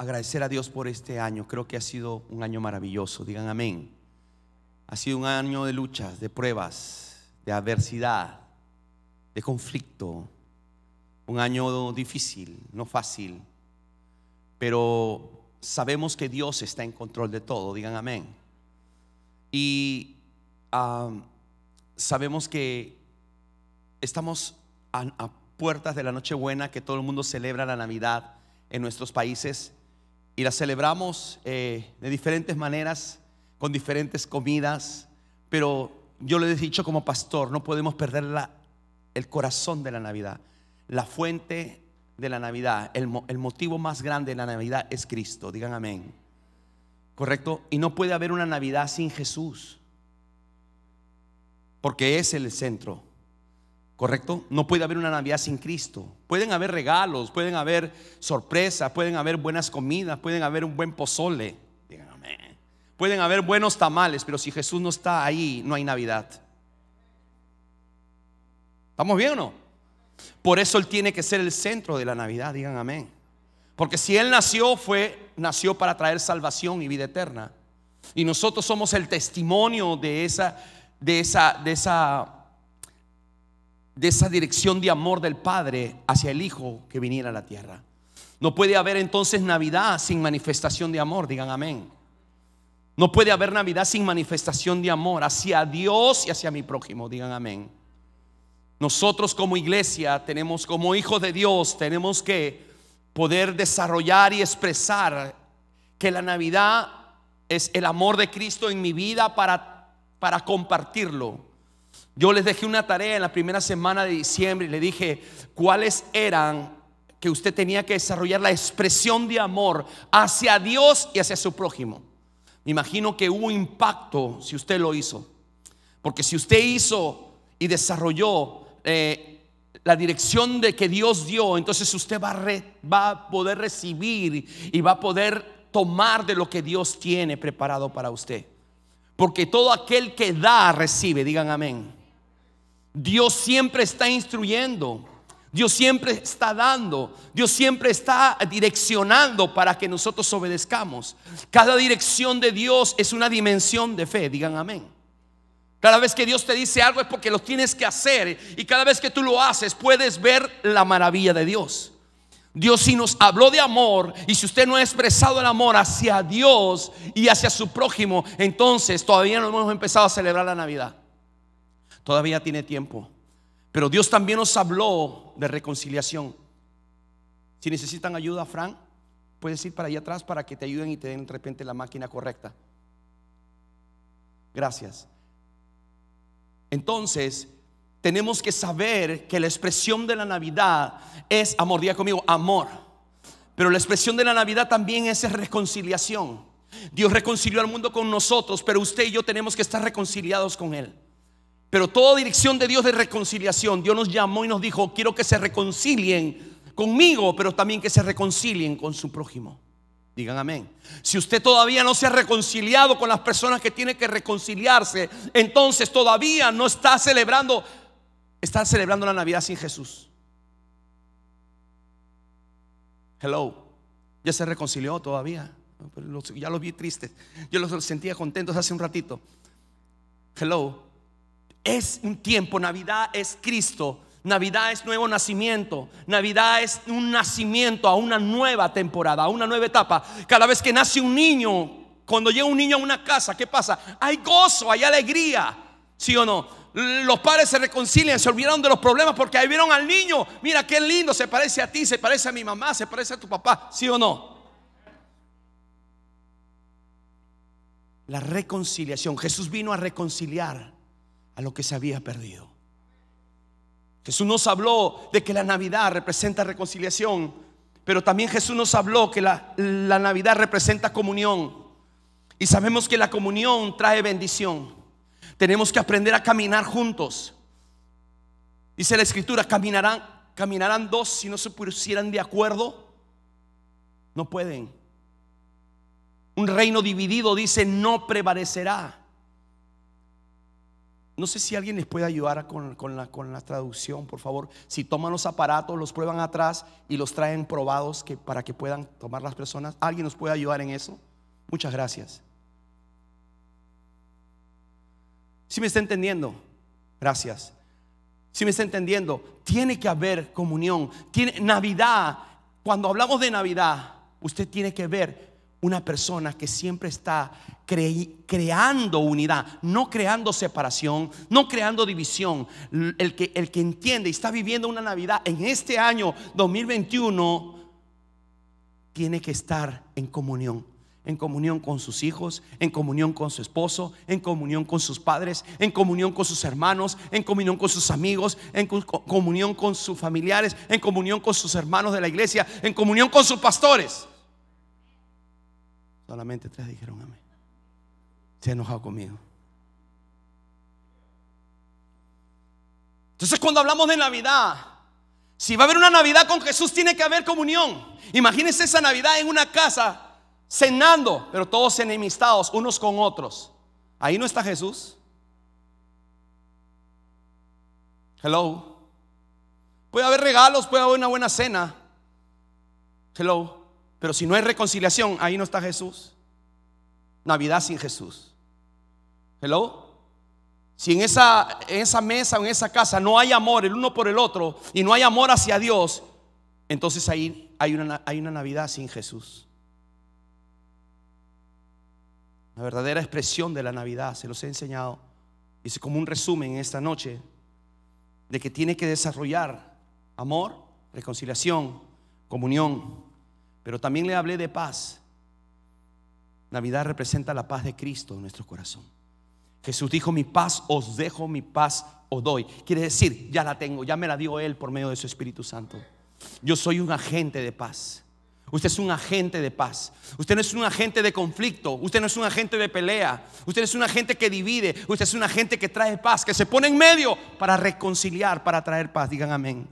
agradecer a Dios por este año. Creo que ha sido un año maravilloso. Digan amén. Ha sido un año de luchas, de pruebas, de adversidad, de conflicto. Un año difícil, no fácil. Pero sabemos que Dios está en control de todo. Digan amén. Y sabemos que estamos a, a puertas de la Nochebuena, que todo el mundo celebra la Navidad en nuestros países y la celebramos eh, de diferentes maneras, con diferentes comidas, pero yo les he dicho como pastor, no podemos perder el corazón de la Navidad, la fuente de la Navidad, el, el motivo más grande de la Navidad es Cristo, digan amén. ¿Correcto? Y no puede haber una Navidad sin Jesús, porque es el centro. ¿correcto? No puede haber una Navidad sin Cristo. Pueden haber regalos, pueden haber sorpresas, pueden haber buenas comidas, pueden haber un buen pozole. Díganme. Pueden haber buenos tamales, pero si Jesús no está ahí, no hay Navidad. ¿Estamos bien o no? Por eso Él tiene que ser el centro de la Navidad, digan amén. Porque si Él nació, fue, nació para traer salvación y vida eterna. Y nosotros somos el testimonio de esa, de esa, de esa de esa dirección de amor del Padre hacia el Hijo que viniera a la tierra. No puede haber entonces Navidad sin manifestación de amor, digan amén. No puede haber Navidad sin manifestación de amor hacia Dios y hacia mi prójimo, digan amén. Nosotros como iglesia tenemos, como hijos de Dios, tenemos que poder desarrollar y expresar que la Navidad es el amor de Cristo en mi vida para, para compartirlo yo les dejé una tarea en la primera semana de diciembre y le dije cuáles eran que usted tenía que desarrollar la expresión de amor hacia Dios y hacia su prójimo. Me imagino que hubo impacto si usted lo hizo. Porque si usted hizo y desarrolló eh, la dirección de que Dios dio, entonces usted va va a poder recibir y va a poder tomar de lo que Dios tiene preparado para usted. Porque todo aquel que da, recibe. Digan amén. Dios siempre está instruyendo. Dios siempre está dando, Dios siempre está direccionando para que nosotros obedezcamos. Cada dirección de Dios es una dimensión de fe, digan amén. Cada vez que Dios te dice algo es porque lo tienes que hacer y cada vez que tú lo haces puedes ver la maravilla de Dios. Dios sí nos habló de amor y si usted no ha expresado el amor hacia Dios y hacia su prójimo, entonces todavía no hemos empezado a celebrar la Navidad. Todavía tiene tiempo. Pero Dios también nos habló de reconciliación. Si necesitan ayuda, Frank, puedes ir para allá atrás para que te ayuden y te den de repente la máquina correcta. Gracias. Entonces, tenemos que saber que la expresión de la Navidad es amor. Diga conmigo, amor. Pero la expresión de la Navidad también es reconciliación. Dios reconcilió al mundo con nosotros, pero usted y yo tenemos que estar reconciliados con Él. Pero toda dirección de Dios de reconciliación, Dios nos llamó y nos dijo, quiero que se reconcilien conmigo, pero también que se reconcilien con su prójimo. Digan amén. Si usted todavía no se ha reconciliado con las personas que tiene que reconciliarse, entonces todavía no está celebrando están celebrando la Navidad sin Jesús. Hello. Ya se reconcilió todavía. Ya los vi tristes. Yo los sentía contentos hace un ratito. Hello. Es un tiempo. Navidad es Cristo. Navidad es nuevo nacimiento. Navidad es un nacimiento a una nueva temporada, a una nueva etapa. Cada vez que nace un niño, cuando llega un niño a una casa, ¿qué pasa? Hay gozo, hay alegría. ¿Sí o no? los padres se reconcilian, se olvidaron de los problemas porque ahí vieron al niño. Mira qué lindo, se parece a ti, se parece a mi mamá, se parece a tu papá, ¿sí o no? La reconciliación. Jesús vino a reconciliar a lo que se había perdido. Jesús nos habló de que la Navidad representa reconciliación, pero también Jesús nos habló que la, la Navidad representa comunión. Y sabemos que la comunión trae bendición. Tenemos que aprender a caminar juntos. Dice la escritura, caminarán, caminarán dos si no se pusieran de acuerdo. No pueden. Un reino dividido dice no prevalecerá. No sé si alguien les puede ayudar con, la, la, traducción, por favor. Si toman los aparatos, los prueban atrás y los traen probados que, para que puedan tomar las personas. ¿Alguien nos puede ayudar en eso? Muchas gracias. Si me está entendiendo, gracias. Si me está entendiendo, tiene que haber comunión. Tiene, Navidad, cuando hablamos de Navidad, usted tiene que ver una persona que siempre está creando unidad, no creando separación, no creando división. El que, el que entiende y está viviendo una Navidad en este año 2021, tiene que estar en comunión en comunión con sus hijos, en comunión con su esposo, en comunión con sus padres, en comunión con sus hermanos, en comunión con sus amigos, en comunión con sus familiares, en comunión con sus hermanos de la iglesia, en comunión con sus pastores. Solamente tres dijeron amén. Se ha enojado conmigo. Entonces cuando hablamos de Navidad, si va a haber una Navidad con Jesús, tiene que haber comunión. Imagínense esa Navidad en una casa cenando, pero todos enemistados unos con otros. Ahí no está Jesús. Hello. Puede haber regalos, puede haber una buena cena. Hello. Pero si no hay reconciliación, ahí no está Jesús. Navidad sin Jesús. Hello. Si en esa, mesa o en esa casa no hay amor el uno por el otro y no hay amor hacia Dios, entonces ahí hay una Navidad sin Jesús. La verdadera expresión de la Navidad, se los he enseñado. Es como un resumen esta noche de que tiene que desarrollar amor, reconciliación, comunión. Pero también le hablé de paz. Navidad representa la paz de Cristo en nuestro corazón. Jesús dijo, mi paz os dejo, mi paz os doy. Quiere decir, ya la tengo, ya me la dio Él por medio de su Espíritu Santo. Yo soy un agente de paz. Usted es un agente de paz. Usted no es un agente de conflicto. Usted no es un agente de pelea. Usted es un agente que divide. Usted es un agente que trae paz, que se pone en medio para reconciliar, para traer paz. Digan amén.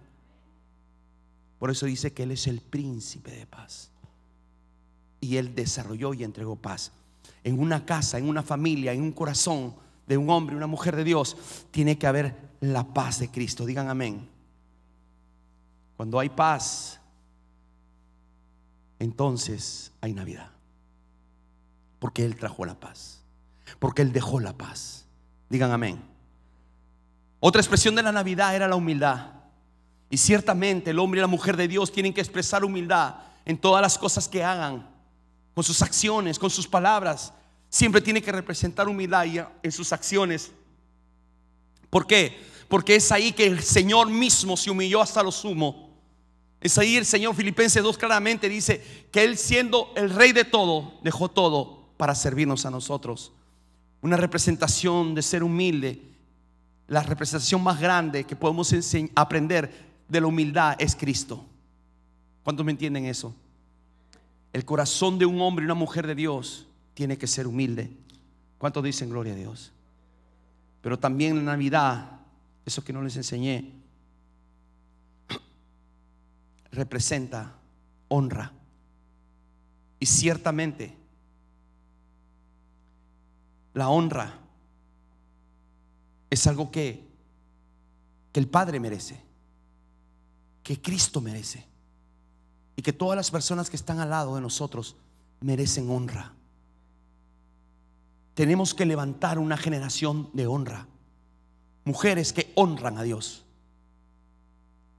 Por eso dice que Él es el príncipe de paz. Y Él desarrolló y entregó paz. En una casa, en una familia, en un corazón de un hombre, una mujer de Dios, tiene que haber la paz de Cristo. Digan amén. Cuando hay paz, entonces hay Navidad. Porque Él trajo la paz. Porque Él dejó la paz. Digan amén. Otra expresión de la Navidad era la humildad. Y ciertamente el hombre y la mujer de Dios tienen que expresar humildad en todas las cosas que hagan, con sus acciones, con sus palabras. Siempre tiene que representar humildad en sus acciones. ¿Por qué? Porque es ahí que el Señor mismo se humilló hasta lo sumo es ahí el Señor Filipenses 2 claramente dice que Él siendo el rey de todo, dejó todo para servirnos a nosotros. Una representación de ser humilde, la representación más grande que podemos aprender de la humildad es Cristo. ¿Cuántos me entienden eso? El corazón de un hombre y una mujer de Dios tiene que ser humilde. ¿Cuántos dicen gloria a Dios? Pero también en la Navidad, eso que no les enseñé, representa honra. Y ciertamente, la honra es algo que, que el Padre merece, que Cristo merece, y que todas las personas que están al lado de nosotros merecen honra. Tenemos que levantar una generación de honra. Mujeres que honran a Dios.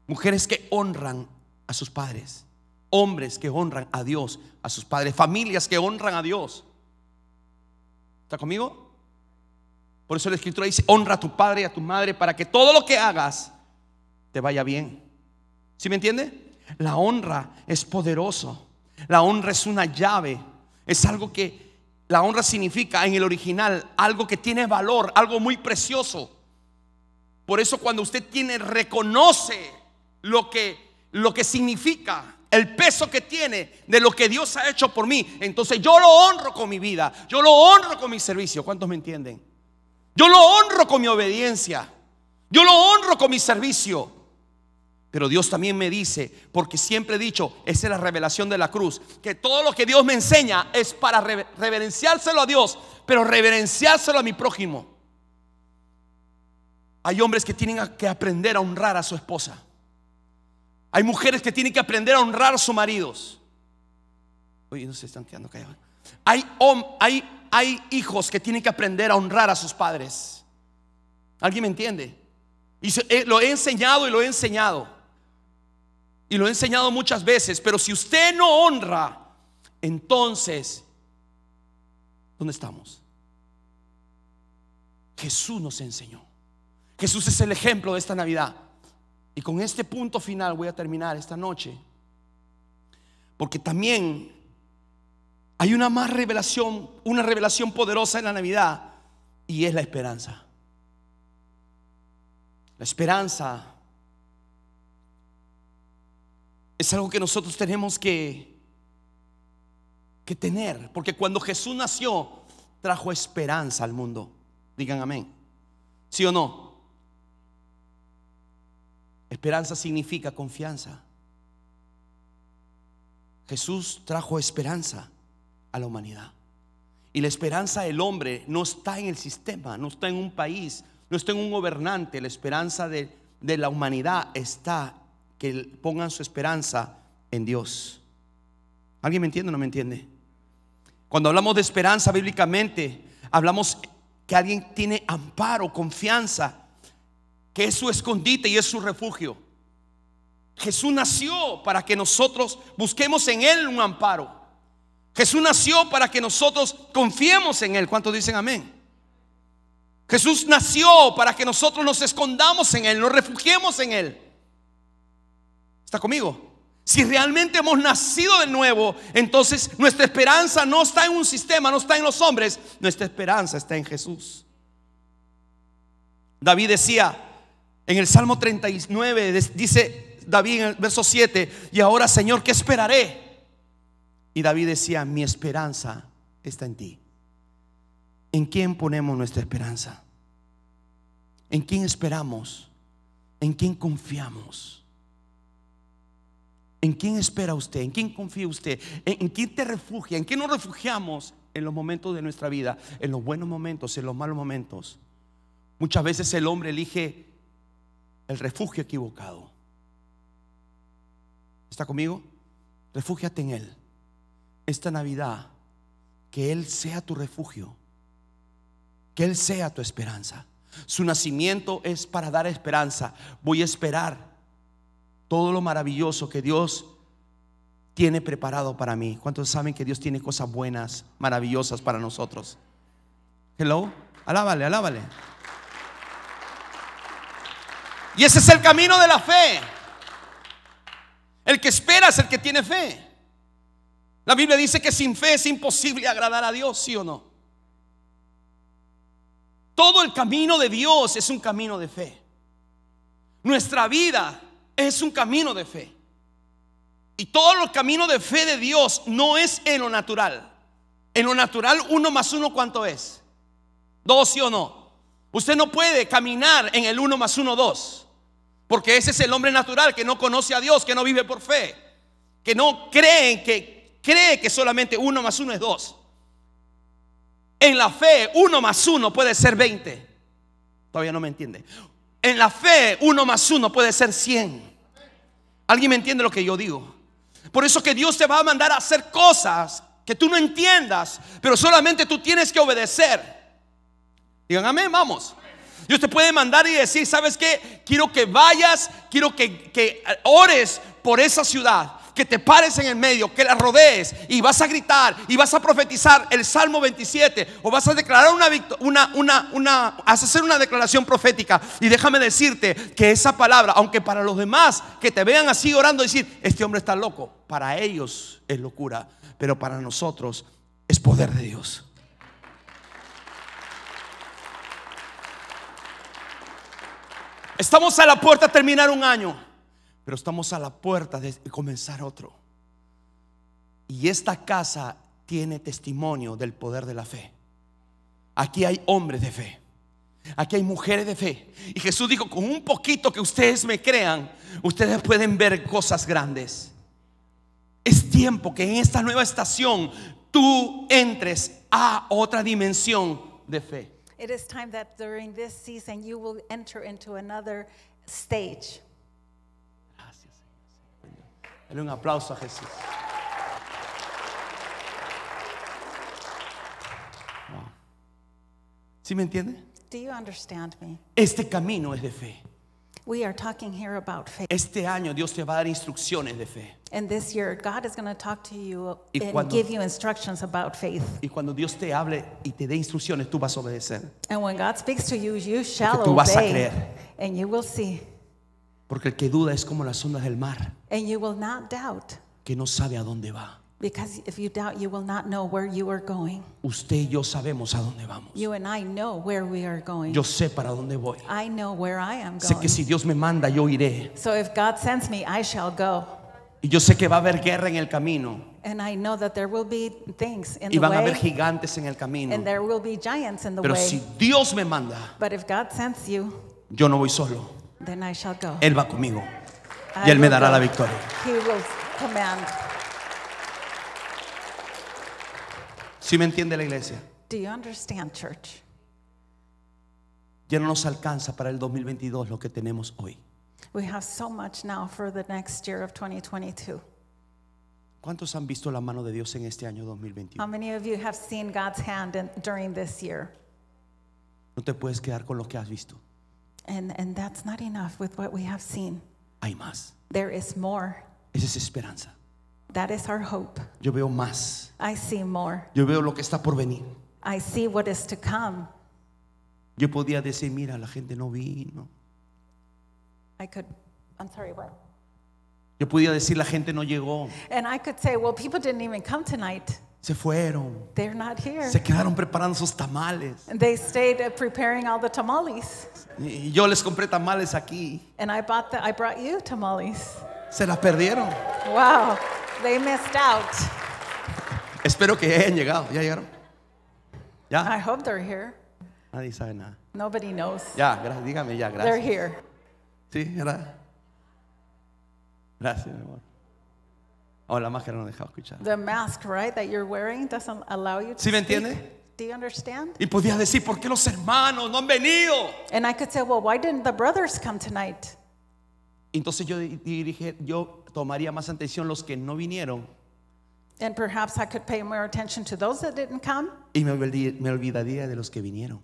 Mujeres que honran a sus padres, hombres que honran a Dios, a sus padres, familias que honran a Dios. ¿Está conmigo? Por eso la escritura dice, honra a tu padre y a tu madre para que todo lo que hagas te vaya bien. ¿Sí me entiende? La honra es poderoso. La honra es una llave. Es algo que la honra significa en el original algo que tiene valor, algo muy precioso. Por eso cuando usted tiene reconoce lo que lo que significa el peso que tiene de lo que Dios ha hecho por mí. Entonces yo lo honro con mi vida, yo lo honro con mi servicio. ¿Cuántos me entienden? Yo lo honro con mi obediencia, yo lo honro con mi servicio. Pero Dios también me dice, porque siempre he dicho, esa es la revelación de la cruz, que todo lo que Dios me enseña es para reverenciárselo a Dios, pero reverenciárselo a mi prójimo. Hay hombres que tienen que aprender a honrar a su esposa. Hay mujeres que tienen que aprender a honrar a sus maridos. Oye, no se están quedando callados. Hay, hay, hay hijos que tienen que aprender a honrar a sus padres. ¿Alguien me entiende? Y eh, lo he enseñado y lo he enseñado. Y lo he enseñado muchas veces. Pero si usted no honra, entonces, ¿dónde estamos? Jesús nos enseñó. Jesús es el ejemplo de esta Navidad. Y con este punto final voy a terminar esta noche. Porque también hay una más revelación, una revelación poderosa en la Navidad y es la esperanza. La esperanza es algo que nosotros tenemos que, que tener, porque cuando Jesús nació trajo esperanza al mundo. Digan amén. ¿Sí o no? Esperanza significa confianza. Jesús trajo esperanza a la humanidad. Y la esperanza del hombre no está en el sistema, no está en un país, no está en un gobernante. La esperanza de, la humanidad está que pongan su esperanza en Dios. ¿Alguien me entiende o no me entiende? Cuando hablamos de esperanza bíblicamente, hablamos que alguien tiene amparo, confianza es su escondite y es su refugio. Jesús nació para que nosotros busquemos en Él un amparo. Jesús nació para que nosotros confiemos en Él. ¿Cuántos dicen amén? Jesús nació para que nosotros nos escondamos en Él, nos refugiemos en Él. ¿Está conmigo? Si realmente hemos nacido de nuevo, entonces nuestra esperanza no está en un sistema, no está en los hombres, nuestra esperanza está en Jesús. David decía, en el Salmo 39 dice David en el verso 7, y ahora Señor, ¿qué esperaré? Y David decía, mi esperanza está en ti. ¿En quién ponemos nuestra esperanza? ¿En quién esperamos? ¿En quién confiamos? ¿En quién espera usted? ¿En quién confía usted? ¿En, quién te refugia? ¿En quién nos refugiamos en los momentos de nuestra vida? En los buenos momentos, en los malos momentos. Muchas veces el hombre elige el refugio equivocado. ¿Está conmigo? Refúgiate en Él. Esta Navidad, que Él sea tu refugio, que Él sea tu esperanza. Su nacimiento es para dar esperanza. Voy a esperar todo lo maravilloso que Dios tiene preparado para mí. ¿Cuántos saben que Dios tiene cosas buenas, maravillosas para nosotros? Hello, alábale, alábale. Y ese es el camino de la fe. El que espera es el que tiene fe. La Biblia dice que sin fe es imposible agradar a Dios, ¿sí o no? Todo el camino de Dios es un camino de fe. Nuestra vida es un camino de fe. Y todo el camino de fe de Dios no es en lo natural. En lo natural, uno más uno, ¿cuánto es? Dos, sí o no. Usted no puede caminar en el 1 más 1, 2. Porque ese es el hombre natural que no conoce a Dios, que no vive por fe. Que no cree que, cree que solamente 1 más 1 es 2. En la fe, 1 más 1 puede ser 20. Todavía no me entiende. En la fe, 1 más 1 puede ser 100. ¿Alguien me entiende lo que yo digo? Por eso que Dios te va a mandar a hacer cosas que tú no entiendas, pero solamente tú tienes que obedecer. Digan amén, vamos. Dios te puede mandar y decir, ¿sabes qué? Quiero que vayas, quiero que, eh, ores por esa ciudad que te pares en el medio, que la rodees y vas a gritar y vas a profetizar el Salmo 27 o vas a declarar una, una, una, una, vas a hacer una declaración profética y déjame decirte que esa palabra, aunque para los demás que te vean así orando decir, este hombre está loco, para ellos es locura, pero para nosotros es poder de Dios. Estamos a la puerta de terminar un año, pero estamos a la puerta de comenzar otro. Y esta casa tiene testimonio del poder de la fe. Aquí hay hombres de fe. Aquí hay mujeres de fe. Y Jesús dijo, con un poquito que ustedes me crean, ustedes pueden ver cosas grandes. Es tiempo que en esta nueva estación tú entres a otra dimensión de fe. It is time that during this season you will enter into another stage. Gracias, Señor. Dale un aplauso a Jesús. ¿Sí me entiende? Do you understand me? Este camino es de fe. We are talking here about faith. Este año Dios te va a dar instrucciones de fe. And this year God is going to talk to you and give you instructions about faith. Y cuando Dios te hable y te dé instrucciones, tú vas a obedecer. And when God speaks to you, you shall Porque tú vas obey, a creer. And you will see. Porque el que duda es como las ondas del mar. And you will not doubt. Que no sabe a dónde va. Because if you doubt, you will not know where you are going. Usted y yo sabemos a dónde vamos. You and I know where we are going. Yo sé para dónde voy. I know where I am going. Sé que si Dios me manda, yo iré. So if God sends me, I shall go. Y yo sé que va a haber guerra en el camino. And I know that there will be things in Y the van a haber gigantes en el camino. and there will be giants in the Pero way. si Dios me manda, But if God sends you, yo no voy solo. then I shall go. Él va conmigo. I Y Él me dará go. la victoria. He will command. ¿Sí me entiende la iglesia? Do you understand, church? Ya no nos alcanza para el 2022 lo que tenemos hoy. We have so much now for the next year of 2022. ¿Cuántos han visto la mano de Dios en este año 2021? How many of you have seen God's hand in, during this year? No te puedes quedar con lo que has visto. And, and that's not enough with what we have seen. Hay más. There is more. Esa es esperanza. That is our hope. Yo veo más. I see more. Yo veo lo que está por venir. I see what is to come. Yo podía decir, mira, la gente no vino. I could, I'm sorry, what? Yo podía decir, la gente no llegó. And I could say, well, people didn't even come tonight. Se fueron. They're not here. Se quedaron preparando sus tamales. And they stayed uh, preparing all the tamales. Y yo les compré tamales aquí. And I bought the, I brought you tamales. Se las perdieron. Wow. They missed out. Espero que hayan llegado. ¿Ya llegaron? ¿Ya? I hope they're here. Nadie sabe nada. Nobody knows. Ya, gracias. Dígame ya, gracias. They're here. Sí, era. Gracias, mi amor. Oh, la máscara no deja escuchar. The mask, right, that you're wearing doesn't allow you to ¿Sí me entiende? Speak. Do you understand? Y podías decir, ¿por qué los hermanos no han venido? And I could say, well, why didn't the brothers come tonight? Entonces yo dirige, yo tomaría más atención los que no vinieron. Y me, olvidaría de los que vinieron.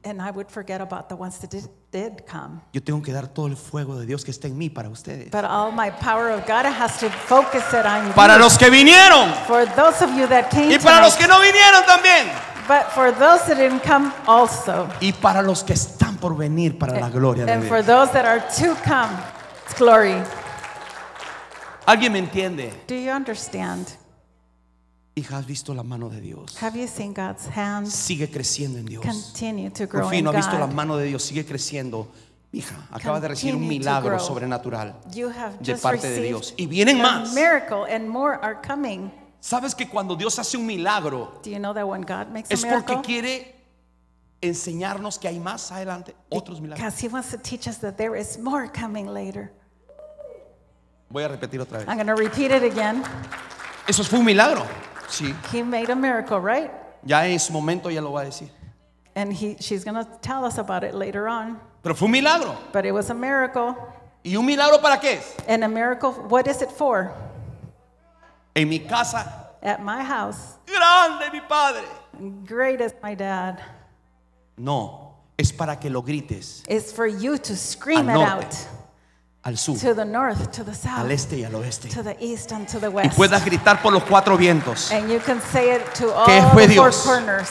Yo tengo que dar todo el fuego de Dios que está en mí para ustedes. Para los que vinieron. Y para los que no vinieron también. Y para los que están por venir para la gloria de Dios. ¿Alguien me entiende? Hija, has visto la mano de Dios. Sigue creciendo en Dios. Continue to grow Por fin, has visto la mano de Dios, sigue creciendo. Hija, acaba de recibir un milagro sobrenatural de parte de Dios. Y vienen más. Sabes que cuando Dios hace un milagro, es porque quiere enseñarnos que hay más adelante otros milagros. He wants to teach us that there is more coming later. Voy a repetir otra vez. I'm going to repeat it again. Eso fue un milagro. Sí. He made a miracle, right? Ya en su momento ya lo va a decir. And he, she's going to tell us about it later on. Pero fue un milagro. But it was a miracle. ¿Y un milagro para qué es? And a miracle, what is it for? En mi casa. At my house. Grande mi padre. Great is my dad. No, es para que lo grites. It's for you to scream it out. Al sur, to the north, to the south, al este y al oeste. To the east and to the west. Y puedas gritar por los cuatro vientos. And you can say it to all que fue the Four corners.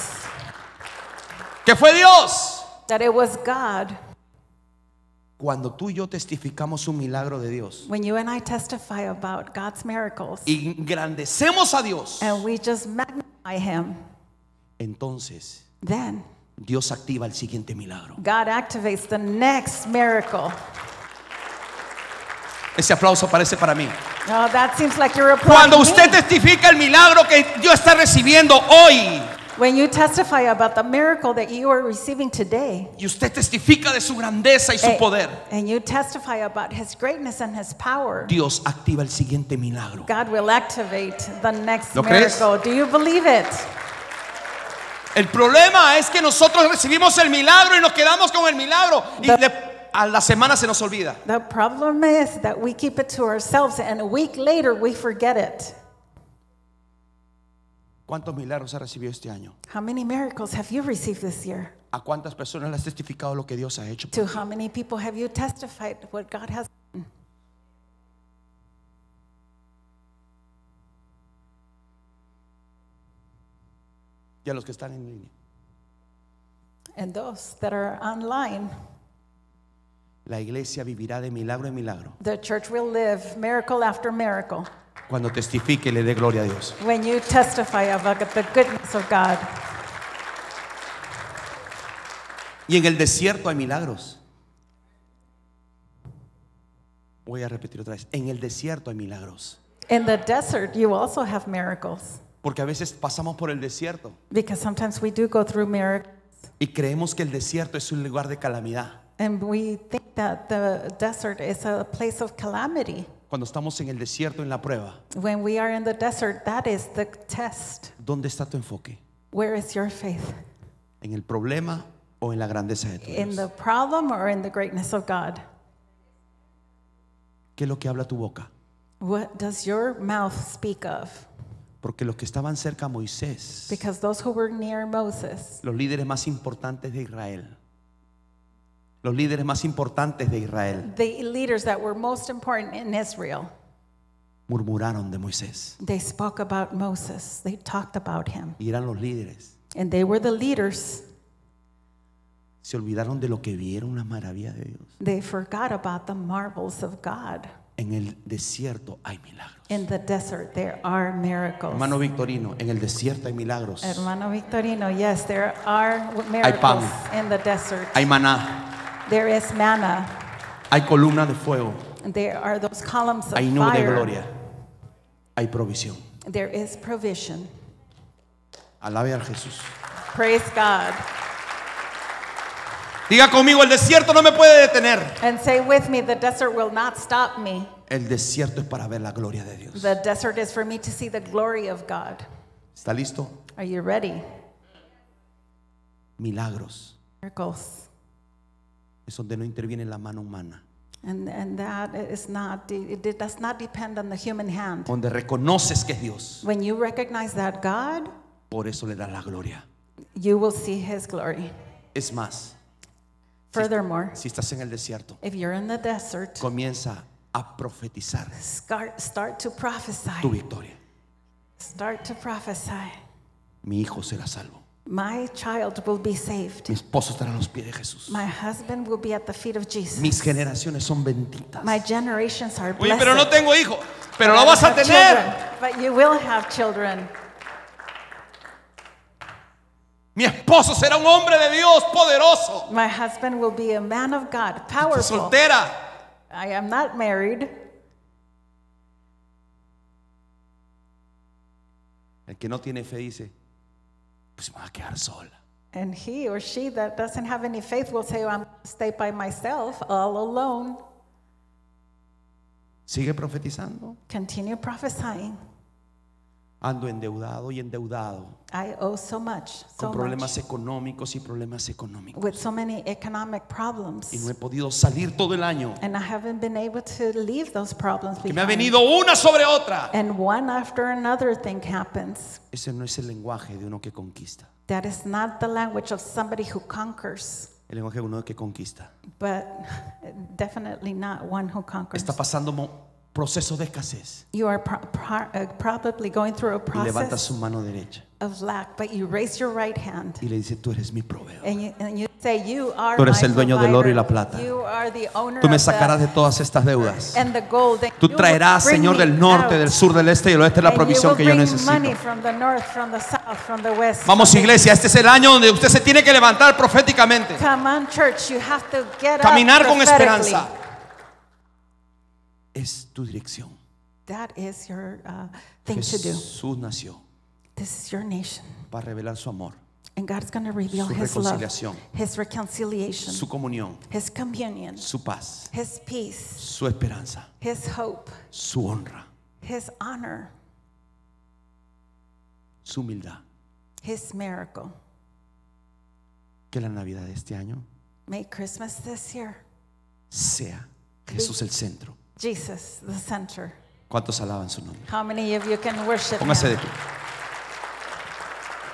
Que fue Dios. That it was God. Cuando tú y yo testificamos un milagro de Dios, When you and I testify about God's miracles, y engrandecemos a Dios, and we just magnify him, entonces Then, Dios activa el siguiente milagro. God activates the next miracle. Ese aplauso parece para mí. No, oh, that seems like you're Cuando usted testifica el milagro que Dios está recibiendo hoy. When you testify about the miracle that you are receiving today, y usted testifica de su grandeza y su and, poder. And you testify about his greatness and his power. Dios activa el siguiente milagro. God will activate the next miracle. Crees? Do you believe it? El problema es que nosotros recibimos el milagro y nos quedamos con el milagro y the, a la semana se nos olvida. The problem is that we keep it to ourselves and a week later we forget it. ¿Cuántos milagros ha recibido este año? How many miracles have you received this year? ¿A cuántas personas le has testificado lo que Dios ha hecho? To how many people have you testified what God has y a los que están en línea. And those that are online. La iglesia vivirá de milagro en milagro. The church will live miracle after miracle. Cuando testifique le dé gloria a Dios. When you testify the goodness of God. Y en el desierto hay milagros. Voy a repetir otra vez. En el desierto hay milagros. In the desert you also have miracles. Porque a veces pasamos por el desierto. Y creemos que el desierto es un lugar de calamidad. Cuando estamos en el desierto en la prueba. ¿Dónde está tu enfoque? En el problema o en la grandeza de Dios. ¿Qué es lo que habla tu boca? Porque los que estaban cerca a Moisés, los líderes más importantes de Israel, los líderes más importantes de Israel, Israel, murmuraron de Moisés. They spoke about Moses. They talked about him. Y eran los líderes. And they were the leaders. Se olvidaron de lo que vieron las maravillas de Dios. They forgot about the marvels of God. En el desierto hay milagros. In the desert there are miracles. Hermano Victorino, en el desierto hay milagros. Hermano Victorino, yes, there are miracles hay pan. in the desert. Hay maná. There is manna. Hay columna de fuego. There are those columns of hay nube de gloria. Hay provisión. There is provision. Alabe a Jesús. Praise God. Diga conmigo, el desierto no me puede detener. And say with me, the desert will not stop me. El desierto es para ver la gloria de Dios. The desert is for me to see the glory of God. ¿Está listo? Are you ready? Milagros. Miracles. Es donde no interviene la mano humana. And, and that is not, it does not depend on the human hand. Donde reconoces que es Dios. When you recognize that God, por eso le das la gloria. You will see his glory. Es más, Furthermore, si, estás en el desierto, if you're in the desert, comienza a profetizar start, start to prophesy. tu victoria. Start to prophesy. Mi hijo será salvo. My child will be saved. Mi esposo estará a los pies de Jesús. My husband will be at the feet of Jesus. Mis generaciones son benditas. My generations are blessed. Uy, pero no tengo hijo. Pero lo vas a tener. Children, but you will have children. Mi esposo será un hombre de Dios poderoso. My husband will be a man of God, powerful. soltera. I am not married. El que no tiene fe dice, pues me va a quedar sola. And he or she that doesn't have any faith will say, I'm going to stay by myself, all alone. Sigue profetizando. Continue prophesying ando endeudado y endeudado. I owe so much, so con problemas much. económicos y problemas económicos. With so many economic problems. Y no he podido salir todo el año. And I haven't been able to leave those problems que me ha venido una sobre otra. And one after another thing happens. Ese no es el lenguaje de uno que conquista. That is not the language of somebody who conquers. El lenguaje de uno que conquista. But definitely not one who conquers. Está pasando proceso de escasez. levanta su mano derecha. Y le dice, tú eres mi proveedor. tú eres el dueño del oro y la plata. tú me sacarás de todas estas deudas. tú traerás, Señor, del norte, del sur, del este y del oeste la provisión que yo necesito. Vamos iglesia, este es el año donde usted se tiene que levantar proféticamente. Caminar con esperanza es tu dirección. That is your, uh, thing Jesús to do. nació. This is your nation. Para revelar su amor. And God's going to reveal su his reconciliación, love, his reconciliation, su comunión, his communion, su paz, his peace, su esperanza, his hope, su honra, his honor, su humildad. His miracle. Que la Navidad de este año May Christmas this year sea Jesús el centro. Jesus, the center. ¿Cuántos alaban su nombre? How many of you can worship Póngase him? de pie.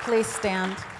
Please stand.